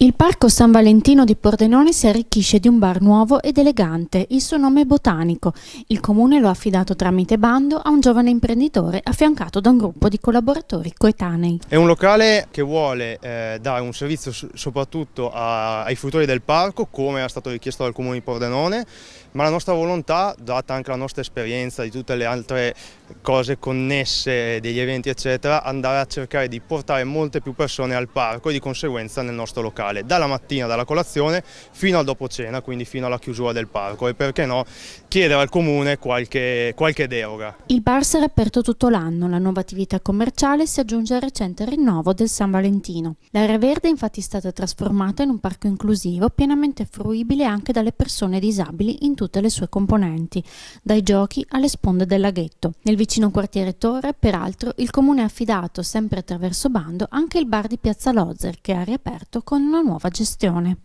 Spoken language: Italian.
Il Parco San Valentino di Pordenone si arricchisce di un bar nuovo ed elegante, il suo nome è Botanico. Il comune lo ha affidato tramite bando a un giovane imprenditore affiancato da un gruppo di collaboratori coetanei. È un locale che vuole eh, dare un servizio soprattutto a, ai fruitori del parco, come è stato richiesto dal comune di Pordenone, ma la nostra volontà, data anche la nostra esperienza di tutte le altre cose connesse, degli eventi eccetera, andare a cercare di portare molte più persone al parco e di conseguenza nel nostro locale culturale dalla mattina, dalla colazione fino al dopo cena, quindi fino alla chiusura del parco e perché no chiedere al comune qualche, qualche deroga. Il bar sarà aperto tutto l'anno, la nuova attività commerciale si aggiunge al recente rinnovo del San Valentino. L'area verde è infatti stata trasformata in un parco inclusivo pienamente fruibile anche dalle persone disabili in tutte le sue componenti, dai giochi alle sponde del laghetto. Nel vicino quartiere Torre, peraltro, il comune ha affidato, sempre attraverso bando, anche il bar di Piazza Lozzer che ha riaperto con una una nuova gestione.